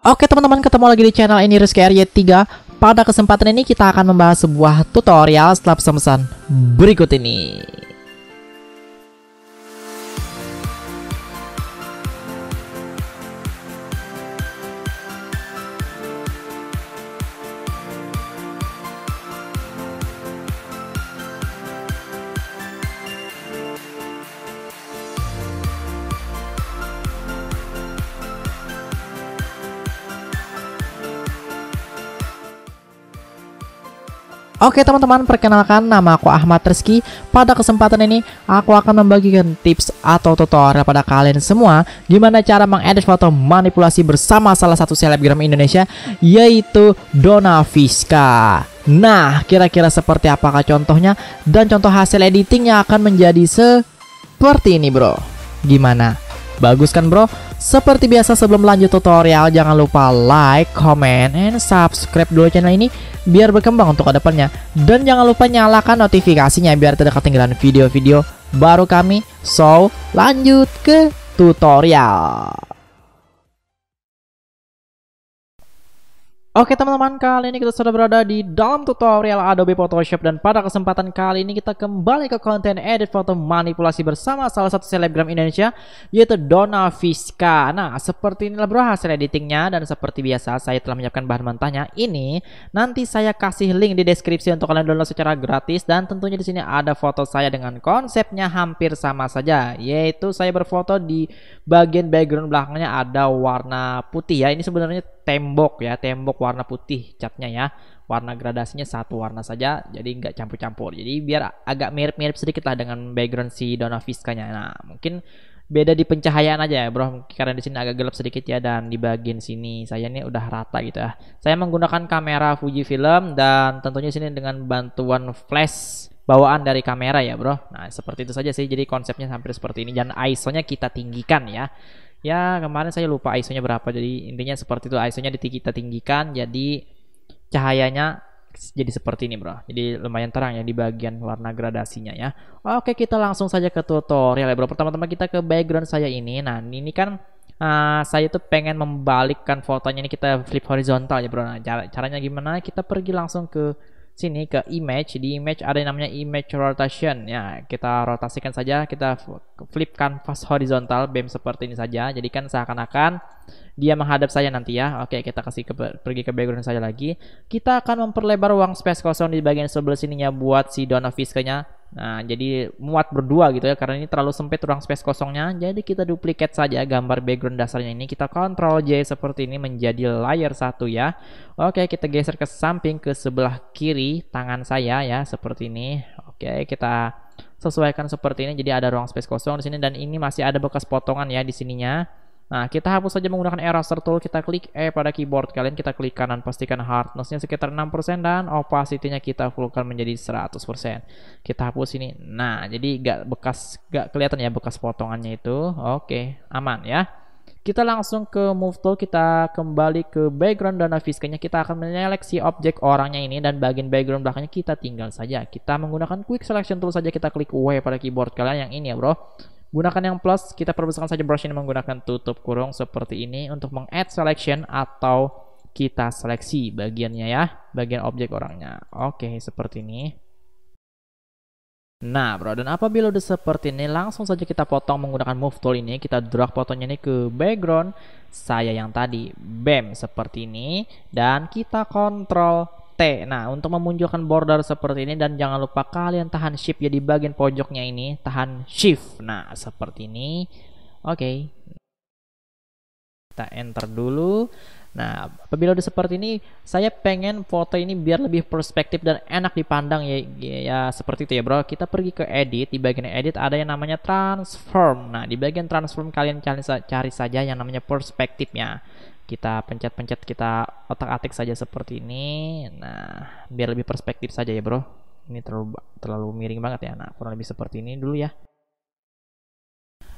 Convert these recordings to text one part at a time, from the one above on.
Oke teman-teman ketemu lagi di channel ini Rizky RY3 Pada kesempatan ini kita akan membahas sebuah tutorial setelah pesan-pesan berikut ini Oke teman-teman, perkenalkan nama aku Ahmad Rizky. Pada kesempatan ini, aku akan membagikan tips atau tutorial pada kalian semua gimana cara mengedit foto manipulasi bersama salah satu selebgram Indonesia yaitu Dona Fiska. Nah, kira-kira seperti apakah contohnya dan contoh hasil editingnya akan menjadi seperti ini, Bro. Gimana? Bagus kan, Bro? Seperti biasa sebelum lanjut tutorial jangan lupa like, comment, and subscribe dulu channel ini biar berkembang untuk kedepannya dan jangan lupa nyalakan notifikasinya biar tidak ketinggalan video-video baru kami. So lanjut ke tutorial. Oke teman-teman, kali ini kita sudah berada di dalam tutorial Adobe Photoshop dan pada kesempatan kali ini kita kembali ke konten edit foto manipulasi bersama salah satu selebgram Indonesia yaitu Dona Fiska. Nah, seperti inilah bro hasil editingnya dan seperti biasa saya telah menyiapkan bahan mentahnya. Ini nanti saya kasih link di deskripsi untuk kalian download secara gratis dan tentunya di sini ada foto saya dengan konsepnya hampir sama saja yaitu saya berfoto di bagian background belakangnya ada warna putih ya. Ini sebenarnya tembok ya, tembok warna putih catnya ya. Warna gradasinya satu warna saja, jadi nggak campur-campur. Jadi biar agak mirip-mirip sedikit lah dengan background si Dona Fiskanya. Nah, mungkin beda di pencahayaan aja ya bro karena di sini agak gelap sedikit ya dan di bagian sini saya ini udah rata gitu ya saya menggunakan kamera Fuji Film dan tentunya sini dengan bantuan flash bawaan dari kamera ya bro nah seperti itu saja sih jadi konsepnya hampir seperti ini dan ISO nya kita tinggikan ya ya kemarin saya lupa ISO-nya berapa jadi intinya seperti itu ISO-nya kita tinggikan jadi cahayanya jadi seperti ini bro jadi lumayan terang ya di bagian warna gradasinya ya oke kita langsung saja ke tutorial ya bro pertama-tama kita ke background saya ini nah ini kan uh, saya tuh pengen membalikkan fotonya ini kita flip horizontal ya bro nah caranya gimana kita pergi langsung ke sini ke image di image ada yang namanya image rotation ya kita rotasikan saja kita flip canvas horizontal beam seperti ini saja jadikan seakan-akan dia menghadap saya nanti ya oke kita kasih ke, pergi ke background saja lagi kita akan memperlebar ruang space kosong di bagian sebelah sininya buat si Donoviskanya Nah, jadi muat berdua gitu ya karena ini terlalu sempit ruang space kosongnya. Jadi kita duplikat saja gambar background dasarnya ini. Kita kontrol J seperti ini menjadi layer satu ya. Oke, kita geser ke samping ke sebelah kiri tangan saya ya seperti ini. Oke, kita sesuaikan seperti ini. Jadi ada ruang space kosong di sini dan ini masih ada bekas potongan ya di sininya. Nah, kita hapus saja menggunakan eraser tool, kita klik E pada keyboard kalian, kita klik kanan, pastikan hardness-nya sekitar 6% dan opacity-nya kita fullkan menjadi 100%. Kita hapus ini. Nah, jadi nggak bekas, nggak kelihatan ya bekas potongannya itu. Oke, aman ya. Kita langsung ke move tool, kita kembali ke background dan naviskanya. Kita akan menyeleksi objek orangnya ini dan bagian background belakangnya kita tinggal saja. Kita menggunakan quick selection tool saja, kita klik W pada keyboard kalian yang ini ya bro. Gunakan yang plus, kita perbesarkan saja brush ini menggunakan tutup kurung seperti ini untuk meng selection atau kita seleksi bagiannya ya, bagian objek orangnya. Oke, seperti ini. Nah bro, dan apabila udah seperti ini, langsung saja kita potong menggunakan move tool ini. Kita drag potongnya ini ke background saya yang tadi. Bam, seperti ini. Dan kita kontrol T. Nah, untuk memunculkan border seperti ini dan jangan lupa kalian tahan shift ya di bagian pojoknya ini, tahan shift. Nah, seperti ini. Oke. Okay. Kita enter dulu. Nah, apabila udah seperti ini, saya pengen foto ini biar lebih perspektif dan enak dipandang ya, ya seperti itu ya, Bro. Kita pergi ke edit, di bagian edit ada yang namanya transform. Nah, di bagian transform kalian cari, cari saja yang namanya perspektifnya kita pencet-pencet kita otak-atik saja seperti ini nah biar lebih perspektif saja ya bro ini terlalu terlalu miring banget ya nah kurang lebih seperti ini dulu ya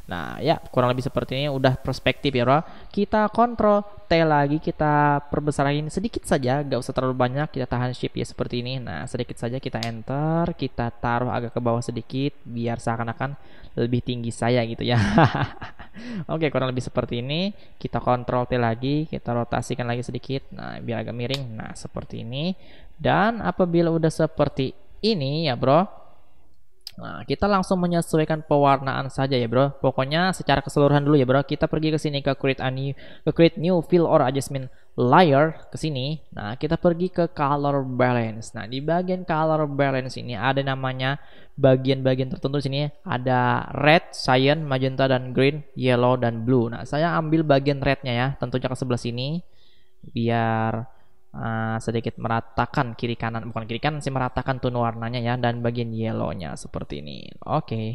Nah ya kurang lebih seperti ini udah perspektif ya bro Kita kontrol T lagi kita perbesar lagi sedikit saja gak usah terlalu banyak kita tahan shift ya seperti ini. Nah sedikit saja kita enter kita taruh agak ke bawah sedikit biar seakan-akan lebih tinggi saya gitu ya. Oke kurang lebih seperti ini kita kontrol T lagi kita rotasikan lagi sedikit nah biar agak miring. Nah seperti ini dan apabila udah seperti ini ya bro Nah, kita langsung menyesuaikan pewarnaan saja ya, Bro. Pokoknya secara keseluruhan dulu ya, Bro. Kita pergi ke sini ke create a new ke create new fill or adjustment layer ke sini. Nah, kita pergi ke color balance. Nah, di bagian color balance ini ada namanya bagian-bagian tertentu sini ada red, cyan, magenta dan green, yellow dan blue. Nah, saya ambil bagian rednya ya, tentunya ke sebelah sini biar Eh, sedikit meratakan kiri kanan bukan kiri kanan sih meratakan tone warnanya ya dan bagian yellownya seperti ini oke okay.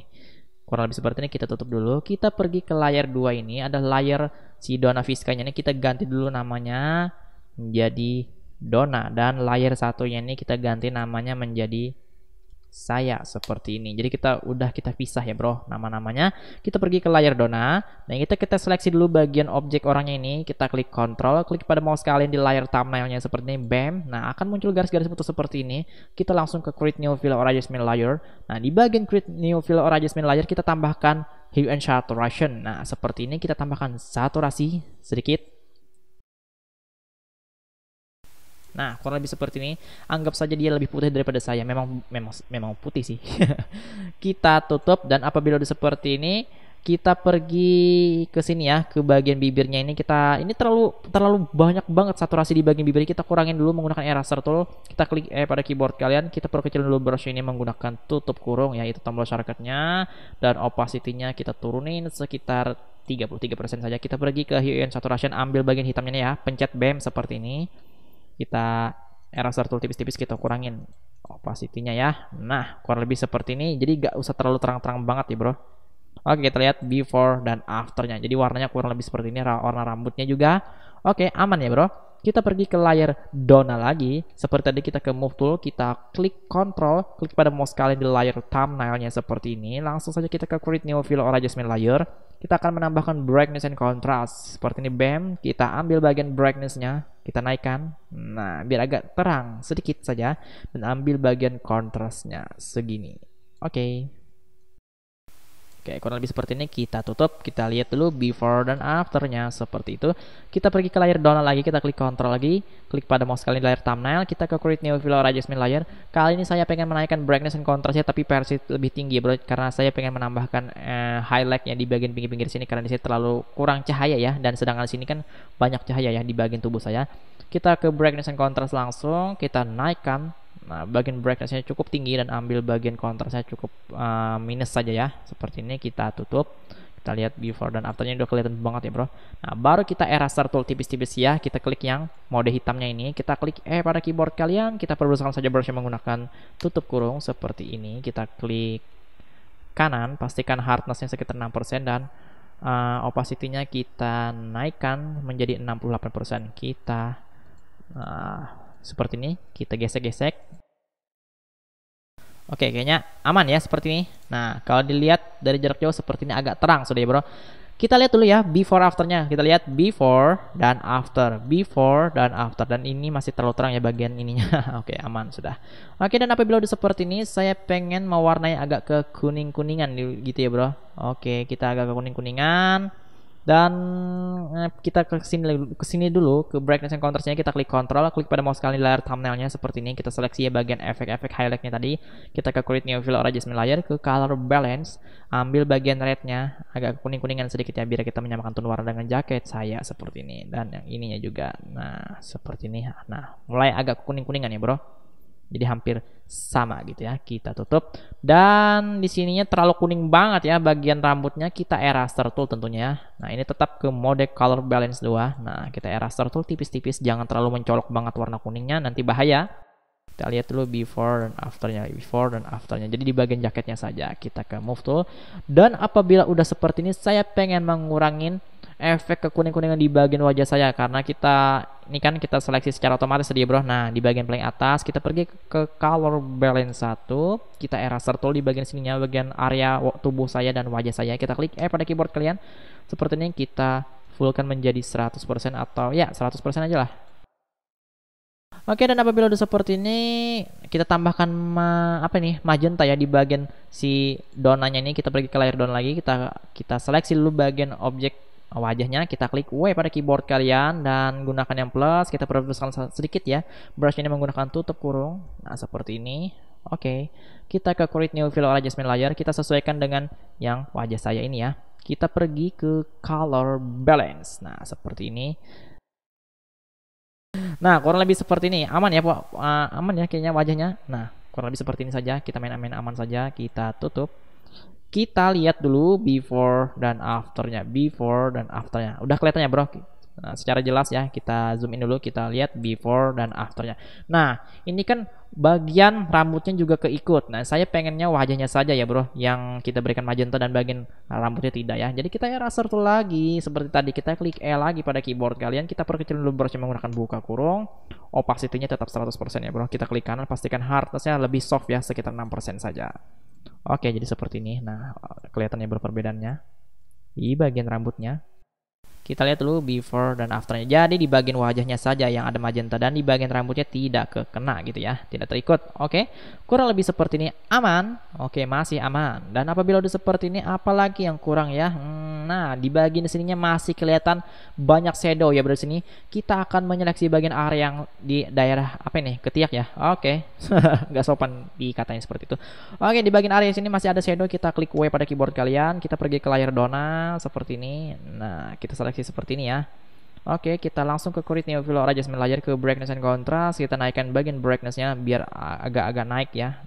kurang lebih seperti ini kita tutup dulu kita pergi ke layar dua ini ada layar si Dona viskanya ini kita ganti dulu namanya menjadi Dona dan layar satunya ini kita ganti namanya menjadi saya seperti ini. Jadi kita udah kita pisah ya bro nama-namanya. Kita pergi ke layar dona. Nah kita kita seleksi dulu bagian objek orangnya ini. Kita klik control klik pada mouse kalian di layar thumbnailnya seperti ini. Bam. Nah akan muncul garis-garis putus seperti ini. Kita langsung ke create new fill or adjustment layer. Nah di bagian create new fill or adjustment layer kita tambahkan hue and saturation. Nah seperti ini kita tambahkan saturasi sedikit Nah, kurang lebih seperti ini. Anggap saja dia lebih putih daripada saya. Memang memang memang putih sih. kita tutup dan apabila udah seperti ini, kita pergi ke sini ya, ke bagian bibirnya ini kita ini terlalu terlalu banyak banget saturasi di bagian bibir. Kita kurangin dulu menggunakan eraser tool. Kita klik eh pada keyboard kalian, kita perkecil dulu brush ini menggunakan tutup kurung ya, itu tombol shortcutnya dan opacity-nya kita turunin sekitar 33% saja. Kita pergi ke hue and saturation, ambil bagian hitamnya ya, pencet BEM seperti ini kita eraser tool tipis-tipis kita kurangin opacity-nya ya. Nah, kurang lebih seperti ini. Jadi nggak usah terlalu terang-terang banget ya, Bro. Oke, kita lihat before dan afternya. Jadi warnanya kurang lebih seperti ini, warna rambutnya juga. Oke, aman ya, Bro. Kita pergi ke layar Dona lagi. Seperti tadi kita ke Move Tool, kita klik Control, klik pada mouse kalian di layar thumbnailnya seperti ini. Langsung saja kita ke Create New Fill or Adjustment Layer. Kita akan menambahkan Brightness and Contrast. Seperti ini, bam. Kita ambil bagian Brightnessnya, kita naikkan. Nah, biar agak terang sedikit saja. Dan ambil bagian Contrastnya segini. Oke. Okay. Oke, kurang lebih seperti ini kita tutup. Kita lihat dulu before dan afternya seperti itu. Kita pergi ke layar download lagi, kita klik kontrol lagi, klik pada mouse kali ini layar thumbnail, kita ke create new viewer adjustment layer. Kali ini saya pengen menaikkan brightness dan contrastnya, tapi versi lebih tinggi bro, karena saya pengen menambahkan eh, highlightnya di bagian pinggir-pinggir sini karena di sini terlalu kurang cahaya ya dan sedangkan di sini kan banyak cahaya ya di bagian tubuh saya. Kita ke brightness and contrast langsung, kita naikkan Nah, bagian brightnessnya cukup tinggi dan ambil bagian counter saya cukup uh, minus saja ya. Seperti ini kita tutup. Kita lihat before dan afternya udah kelihatan banget ya bro. Nah, baru kita eraser tool tipis-tipis ya. Kita klik yang mode hitamnya ini. Kita klik eh pada keyboard kalian. Kita perbesarkan saja brush yang menggunakan tutup kurung seperti ini. Kita klik kanan. Pastikan hardnessnya sekitar 6% dan uh, opacity-nya kita naikkan menjadi 68%. Kita... Uh, seperti ini. Kita gesek-gesek. Oke, kayaknya aman ya seperti ini. Nah, kalau dilihat dari jarak jauh seperti ini agak terang sudah ya bro. Kita lihat dulu ya before afternya. Kita lihat before dan after, before dan after. Dan ini masih terlalu terang ya bagian ininya. Oke, aman sudah. Oke, dan apabila udah seperti ini, saya pengen mewarnai agak ke kuning-kuningan gitu ya bro. Oke, kita agak ke kuning-kuningan. Dan eh, kita ke sini ke sini dulu ke brightness and contrastnya kita klik control, klik pada mouse kali di layar thumbnailnya seperti ini. Kita seleksi ya bagian efek-efek highlightnya tadi. Kita ke create new fill or adjustment layer ke color balance, ambil bagian rednya agak kuning-kuningan sedikit ya biar kita menyamakan tone warna dengan jaket saya seperti ini dan yang ininya juga. Nah, seperti ini. Nah, mulai agak kuning-kuningan ya, Bro. Jadi hampir sama gitu ya. Kita tutup dan di sininya terlalu kuning banget ya bagian rambutnya kita eraser tool tentunya. Ya. Nah, ini tetap ke mode color balance 2. Nah, kita eraser tool tipis-tipis jangan terlalu mencolok banget warna kuningnya nanti bahaya. Kita lihat dulu before dan afternya, before dan afternya. Jadi di bagian jaketnya saja kita ke move tool dan apabila udah seperti ini saya pengen mengurangin efek kekuning-kuningan di bagian wajah saya karena kita ini kan kita seleksi secara otomatis tadi ya, bro nah di bagian paling atas kita pergi ke color balance 1 kita eraser tool di bagian sininya bagian area tubuh saya dan wajah saya kita klik eh pada keyboard kalian seperti ini kita fullkan menjadi 100% atau ya 100% aja lah Oke dan apabila udah seperti ini kita tambahkan ma apa nih magenta ya di bagian si donanya ini kita pergi ke layar don lagi kita kita seleksi dulu bagian objek wajahnya kita klik W pada keyboard kalian dan gunakan yang plus kita perbesarkan sedikit ya brush ini menggunakan tutup kurung nah seperti ini oke okay. kita ke create new fill adjustment layer kita sesuaikan dengan yang wajah saya ini ya kita pergi ke color balance nah seperti ini nah kurang lebih seperti ini aman ya uh, aman ya kayaknya wajahnya nah kurang lebih seperti ini saja kita main-main aman saja kita tutup kita lihat dulu before dan afternya before dan afternya udah kelihatannya bro nah, secara jelas ya kita zoom in dulu kita lihat before dan afternya nah ini kan bagian rambutnya juga keikut nah saya pengennya wajahnya saja ya bro yang kita berikan magenta dan bagian rambutnya tidak ya jadi kita eraser tuh lagi seperti tadi kita klik E lagi pada keyboard kalian kita perkecil dulu bro cuma menggunakan buka kurung opacity-nya tetap 100% ya bro kita klik kanan pastikan hardness-nya lebih soft ya sekitar 6% saja Oke, jadi seperti ini. Nah, kelihatannya berperbedaannya. Di bagian rambutnya, kita lihat dulu before dan afternya. Jadi di bagian wajahnya saja yang ada magenta dan di bagian rambutnya tidak kekena gitu ya, tidak terikut. Oke, kurang lebih seperti ini aman. Oke, masih aman. Dan apabila udah seperti ini, apalagi yang kurang ya? Hmm, nah, di bagian sininya masih kelihatan banyak shadow ya berarti sini. Kita akan menyeleksi bagian area yang di daerah apa nih? Ketiak ya. Oke, nggak sopan dikatain seperti itu. Oke, di bagian area sini masih ada shadow. Kita klik W pada keyboard kalian. Kita pergi ke layar dona seperti ini. Nah, kita seleksi koreksi seperti ini ya. Oke, kita langsung ke kurit neovilor adjustment layer ke brightness and contrast. Kita naikkan bagian brightnessnya biar agak-agak naik ya.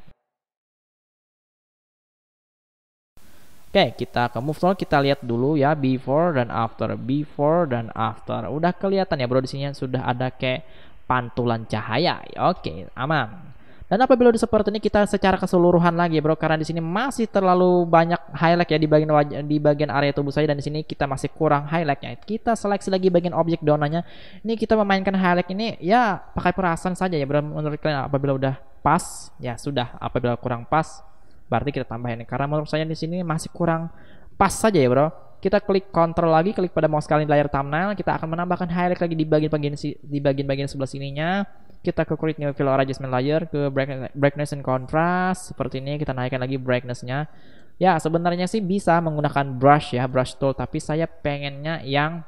Oke, kita ke move tool kita lihat dulu ya before dan after, before dan after. Udah kelihatan ya bro di sini sudah ada kayak pantulan cahaya. Oke, aman. Dan apabila udah seperti ini kita secara keseluruhan lagi bro karena di sini masih terlalu banyak highlight ya di bagian wajah, di bagian area tubuh saya dan di sini kita masih kurang highlightnya. Kita seleksi lagi bagian objek donanya. Ini kita memainkan highlight ini ya pakai perasaan saja ya bro menurut kalian apabila udah pas ya sudah apabila kurang pas berarti kita tambahin karena menurut saya di sini masih kurang pas saja ya bro kita klik control lagi, klik pada mouse kalian di layar thumbnail, kita akan menambahkan highlight lagi di bagian-bagian di bagian-bagian sebelah sininya. Kita ke create new color adjustment layer, ke brightness and contrast, seperti ini kita naikkan lagi brightness-nya. Ya, sebenarnya sih bisa menggunakan brush ya, brush tool, tapi saya pengennya yang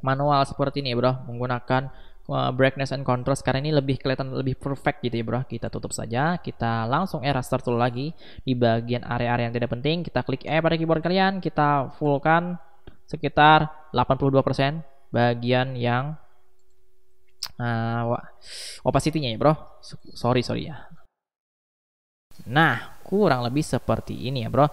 manual seperti ini, Bro, menggunakan uh, brightness and contrast karena ini lebih kelihatan lebih perfect gitu ya bro kita tutup saja kita langsung era tool lagi di bagian area-area yang tidak penting kita klik E pada keyboard kalian kita fullkan sekitar 82% bagian yang uh, opacity-nya ya bro sorry sorry ya nah kurang lebih seperti ini ya bro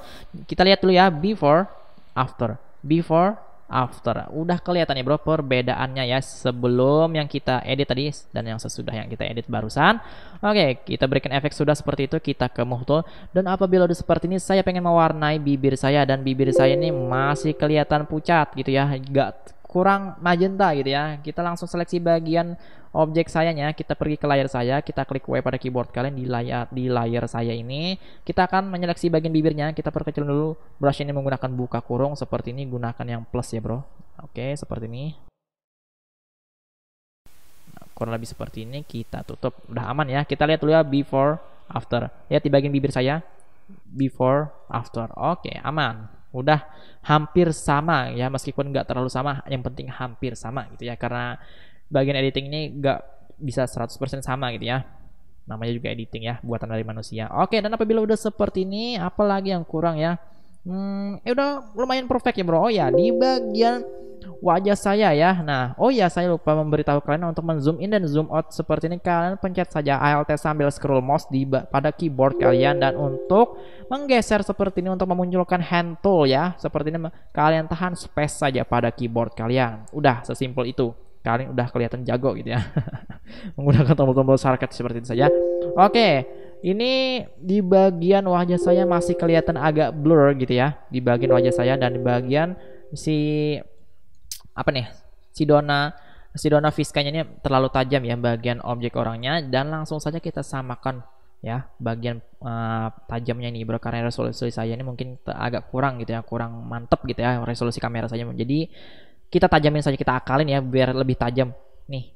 kita lihat dulu ya before after before after. Udah kelihatan ya bro perbedaannya ya sebelum yang kita edit tadi dan yang sesudah yang kita edit barusan. Oke, kita berikan efek sudah seperti itu, kita ke move tool Dan apabila udah seperti ini, saya pengen mewarnai bibir saya dan bibir saya ini masih kelihatan pucat gitu ya. Gak kurang magenta gitu ya kita langsung seleksi bagian objek sayanya kita pergi ke layar saya kita klik W pada keyboard kalian di layar di layar saya ini kita akan menyeleksi bagian bibirnya kita perkecil dulu brush ini menggunakan buka kurung seperti ini gunakan yang plus ya bro oke seperti ini nah, kurang lebih seperti ini kita tutup udah aman ya kita lihat dulu ya before after lihat di bagian bibir saya before after oke aman udah hampir sama ya meskipun nggak terlalu sama yang penting hampir sama gitu ya karena bagian editing ini nggak bisa 100% sama gitu ya namanya juga editing ya buatan dari manusia oke dan apabila udah seperti ini apalagi yang kurang ya hmm, ya udah lumayan perfect ya bro oh ya di bagian wajah saya ya nah oh ya saya lupa memberitahu kalian untuk menzoom in dan zoom out seperti ini kalian pencet saja alt sambil scroll mouse di pada keyboard kalian dan untuk menggeser seperti ini untuk memunculkan hand tool ya seperti ini kalian tahan space saja pada keyboard kalian udah sesimpel itu kalian udah kelihatan jago gitu ya menggunakan tombol-tombol shortcut seperti ini saja oke okay. Ini di bagian wajah saya masih kelihatan agak blur gitu ya, di bagian wajah saya dan di bagian si apa nih? Si Dona si Dona Fiskanya ini terlalu tajam ya bagian objek orangnya dan langsung saja kita samakan ya bagian uh, tajamnya ini karena resolusi saya ini mungkin agak kurang gitu ya kurang mantep gitu ya resolusi kamera saya jadi kita tajamin saja kita akalin ya biar lebih tajam nih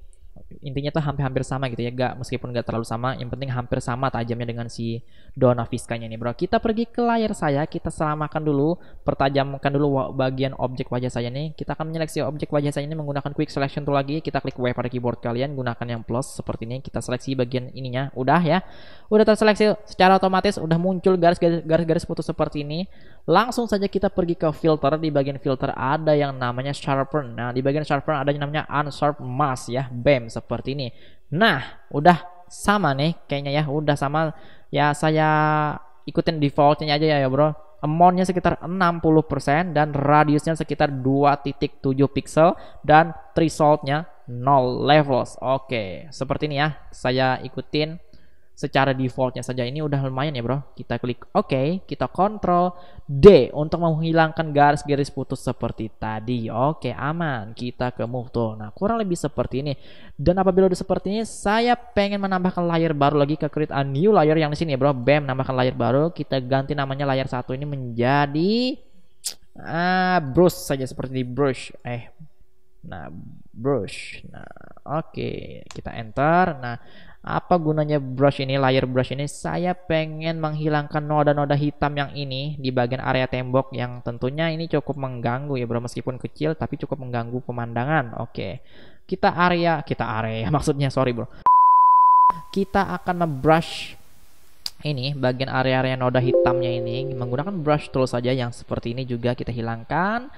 intinya tuh hampir-hampir sama gitu ya gak meskipun gak terlalu sama yang penting hampir sama tajamnya dengan si Dona Fiskanya ini, bro kita pergi ke layar saya kita selamakan dulu pertajamkan dulu bagian objek wajah saya nih kita akan menyeleksi objek wajah saya ini menggunakan quick selection tool lagi kita klik W pada keyboard kalian gunakan yang plus seperti ini kita seleksi bagian ininya udah ya udah terseleksi secara otomatis udah muncul garis-garis putus seperti ini langsung saja kita pergi ke filter di bagian filter ada yang namanya sharpen nah di bagian sharpen ada yang namanya unsharp mask ya BAM frame seperti ini. Nah, udah sama nih kayaknya ya, udah sama ya saya ikutin defaultnya aja ya, ya bro. Amountnya sekitar 60% dan radiusnya sekitar 2.7 pixel dan thresholdnya 0 levels. Oke, seperti ini ya. Saya ikutin secara defaultnya saja ini udah lumayan ya bro kita klik oke okay, kita kontrol D untuk menghilangkan garis-garis putus seperti tadi oke okay, aman kita ke move tool nah kurang lebih seperti ini dan apabila udah seperti ini saya pengen menambahkan layer baru lagi ke create a new layer yang di sini ya bro bam menambahkan layer baru kita ganti namanya layar satu ini menjadi ah uh, brush saja seperti di brush eh nah brush nah oke okay. kita enter nah apa gunanya brush ini, layer brush ini? Saya pengen menghilangkan noda-noda hitam yang ini di bagian area tembok yang tentunya ini cukup mengganggu ya bro, meskipun kecil tapi cukup mengganggu pemandangan. Oke, kita area, kita area maksudnya sorry bro. Kita akan membrush ini bagian area-area noda hitamnya ini menggunakan brush tool saja yang seperti ini juga kita hilangkan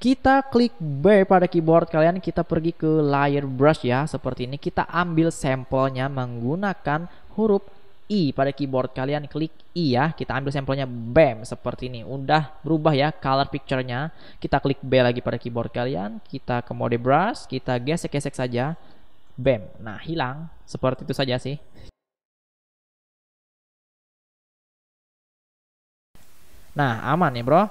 kita klik B pada keyboard kalian kita pergi ke layer brush ya seperti ini kita ambil sampelnya menggunakan huruf I pada keyboard kalian klik I ya kita ambil sampelnya BAM seperti ini udah berubah ya color picture-nya kita klik B lagi pada keyboard kalian kita ke mode brush kita gesek-gesek saja BAM nah hilang seperti itu saja sih Nah, aman ya bro.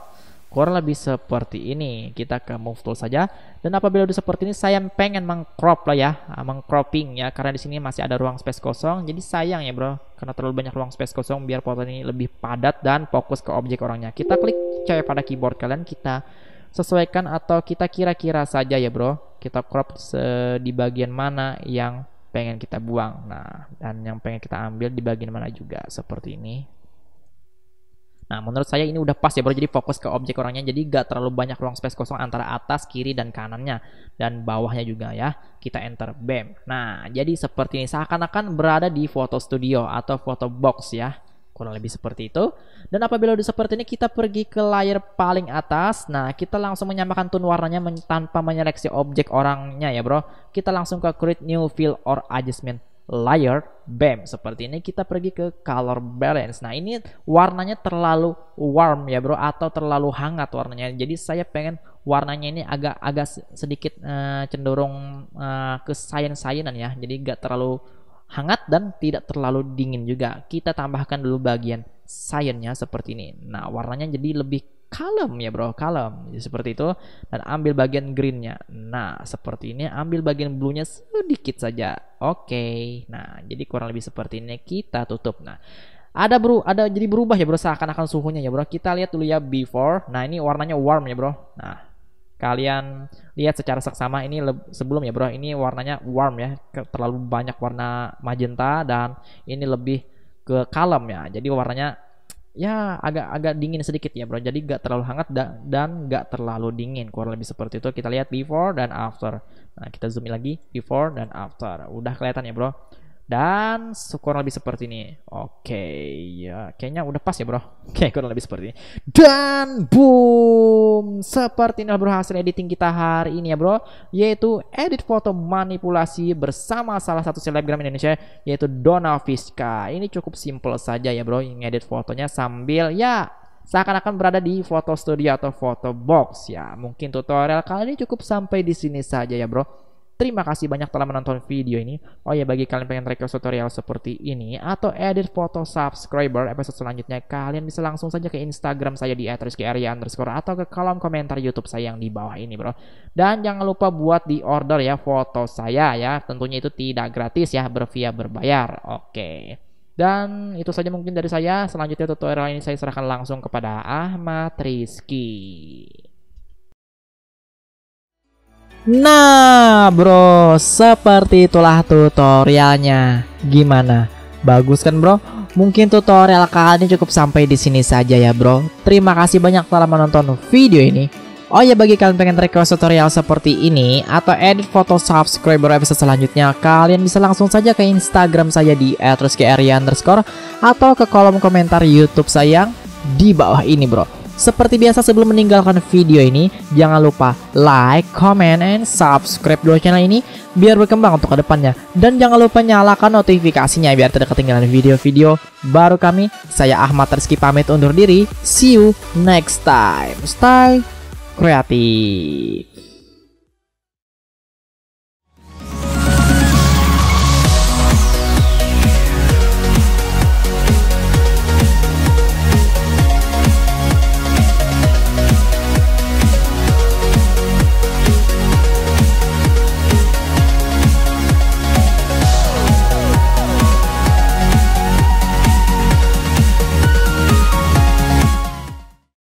Kurang lebih seperti ini. Kita ke move tool saja. Dan apabila udah seperti ini, saya pengen mengcrop lah ya. Ah, mengcropping ya. Karena di sini masih ada ruang space kosong. Jadi sayang ya bro. Karena terlalu banyak ruang space kosong biar foto ini lebih padat dan fokus ke objek orangnya. Kita klik C pada keyboard kalian. Kita sesuaikan atau kita kira-kira saja ya bro. Kita crop di bagian mana yang pengen kita buang. Nah, dan yang pengen kita ambil di bagian mana juga. Seperti ini. Nah, menurut saya ini udah pas ya bro. Jadi fokus ke objek orangnya. Jadi gak terlalu banyak ruang space kosong antara atas, kiri, dan kanannya. Dan bawahnya juga ya. Kita enter. Bam. Nah, jadi seperti ini. Seakan-akan berada di foto studio atau foto box ya. Kurang lebih seperti itu. Dan apabila udah seperti ini, kita pergi ke layer paling atas. Nah, kita langsung menyamakan tone warnanya tanpa menyeleksi objek orangnya ya bro. Kita langsung ke create new fill or adjustment layer bam, Seperti ini kita pergi ke color balance. Nah ini warnanya terlalu warm ya bro atau terlalu hangat warnanya. Jadi saya pengen warnanya ini agak agak sedikit uh, cenderung uh, ke cyan-cyanan ya. Jadi nggak terlalu hangat dan tidak terlalu dingin juga. Kita tambahkan dulu bagian cyannya seperti ini. Nah warnanya jadi lebih kalem ya bro kalem seperti itu dan ambil bagian greennya nah seperti ini ambil bagian bluenya sedikit saja oke okay. nah jadi kurang lebih seperti ini kita tutup nah ada bro ada jadi berubah ya bro seakan-akan suhunya ya bro kita lihat dulu ya before nah ini warnanya warm ya bro nah kalian lihat secara seksama ini sebelum ya bro ini warnanya warm ya terlalu banyak warna magenta dan ini lebih ke kalem ya jadi warnanya ya agak-agak dingin sedikit ya bro. Jadi nggak terlalu hangat da dan nggak terlalu dingin. Kurang lebih seperti itu. Kita lihat before dan after. Nah kita zoom lagi before dan after. Udah kelihatan ya bro dan kurang lebih seperti ini. Oke, okay, ya kayaknya udah pas ya bro. Oke, okay, kurang lebih seperti ini. Dan boom, seperti ini bro hasil editing kita hari ini ya bro, yaitu edit foto manipulasi bersama salah satu selebgram Indonesia yaitu Dona Fiska. Ini cukup simple saja ya bro, edit fotonya sambil ya seakan-akan berada di foto studio atau foto box ya. Mungkin tutorial kali ini cukup sampai di sini saja ya bro. Terima kasih banyak telah menonton video ini. Oh ya bagi kalian pengen request tutorial seperti ini atau edit foto subscriber episode selanjutnya kalian bisa langsung saja ke Instagram saya di @rizkyaria underscore atau ke kolom komentar YouTube saya yang di bawah ini bro. Dan jangan lupa buat di order ya foto saya ya. Tentunya itu tidak gratis ya bervia berbayar. Oke. Dan itu saja mungkin dari saya. Selanjutnya tutorial ini saya serahkan langsung kepada Ahmad Rizky. Nah bro, seperti itulah tutorialnya. Gimana? Bagus kan bro? Mungkin tutorial kali ini cukup sampai di sini saja ya bro. Terima kasih banyak telah menonton video ini. Oh ya bagi kalian pengen request tutorial seperti ini atau edit foto subscriber episode selanjutnya kalian bisa langsung saja ke Instagram saya di underscore atau ke kolom komentar YouTube saya di bawah ini bro. Seperti biasa sebelum meninggalkan video ini, jangan lupa like, comment, and subscribe dulu channel ini biar berkembang untuk kedepannya. Dan jangan lupa nyalakan notifikasinya biar tidak ketinggalan video-video baru kami. Saya Ahmad Rizky pamit undur diri. See you next time. Stay creative.